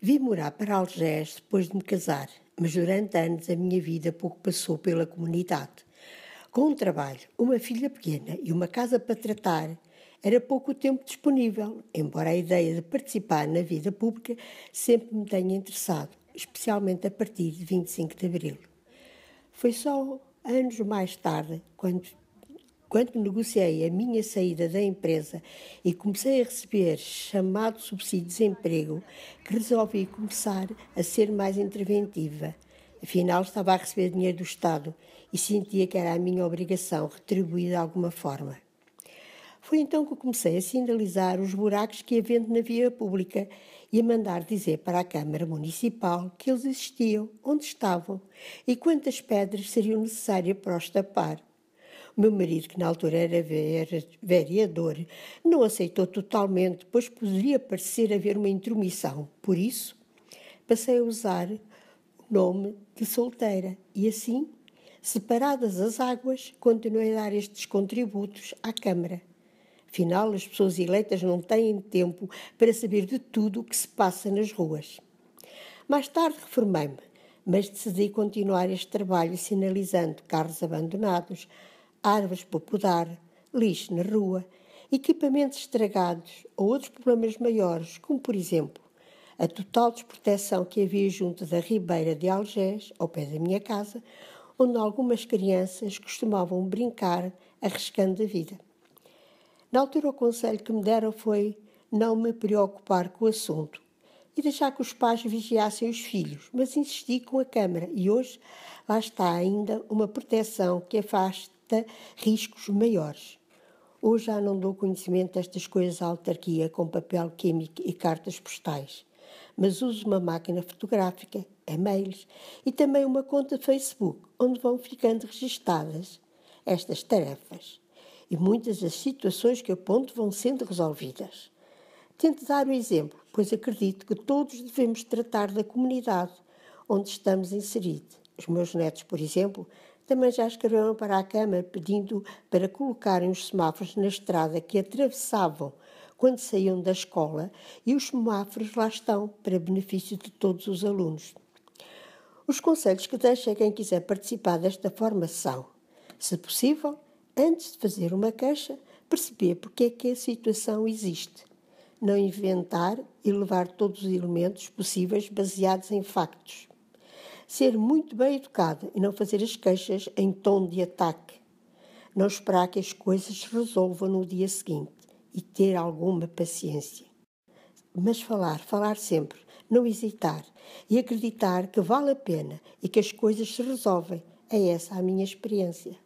Vim morar para Algés depois de me casar, mas durante anos a minha vida pouco passou pela comunidade. Com um trabalho, uma filha pequena e uma casa para tratar, era pouco o tempo disponível, embora a ideia de participar na vida pública sempre me tenha interessado, especialmente a partir de 25 de Abril. Foi só anos mais tarde, quando quando negociei a minha saída da empresa e comecei a receber chamado subsídio de desemprego, resolvi começar a ser mais interventiva. Afinal, estava a receber dinheiro do Estado e sentia que era a minha obrigação retribuir de alguma forma. Foi então que comecei a sinalizar os buracos que havendo na via pública e a mandar dizer para a Câmara Municipal que eles existiam, onde estavam e quantas pedras seriam necessárias para os tapar meu marido, que na altura era, era vereador, não aceitou totalmente, pois poderia parecer haver uma intromissão. Por isso, passei a usar o nome de solteira e assim, separadas as águas, continuei a dar estes contributos à Câmara. Afinal, as pessoas eleitas não têm tempo para saber de tudo o que se passa nas ruas. Mais tarde reformei-me, mas decidi continuar este trabalho sinalizando carros abandonados, árvores para podar, lixo na rua, equipamentos estragados ou outros problemas maiores, como por exemplo a total desproteção que havia junto da ribeira de Algés, ao pé da minha casa, onde algumas crianças costumavam brincar arriscando a vida. Na altura, o conselho que me deram foi não me preocupar com o assunto e deixar que os pais vigiassem os filhos, mas insisti com a Câmara e hoje lá está ainda uma proteção que afasta riscos maiores. Hoje já não dou conhecimento destas coisas à autarquia com papel químico e cartas postais, mas uso uma máquina fotográfica, e-mails e também uma conta Facebook, onde vão ficando registadas estas tarefas. E muitas das situações que aponto vão sendo resolvidas. Tento dar o um exemplo, pois acredito que todos devemos tratar da comunidade onde estamos inseridos os meus netos, por exemplo, também já escreveram para a Câmara pedindo para colocarem os semáforos na estrada que atravessavam quando saíam da escola e os semáforos lá estão para benefício de todos os alunos. Os conselhos que deixo a quem quiser participar desta formação. Se possível, antes de fazer uma queixa, perceber porque é que a situação existe. Não inventar e levar todos os elementos possíveis baseados em factos ser muito bem educada e não fazer as queixas em tom de ataque. Não esperar que as coisas se resolvam no dia seguinte e ter alguma paciência. Mas falar, falar sempre, não hesitar e acreditar que vale a pena e que as coisas se resolvem. É essa a minha experiência.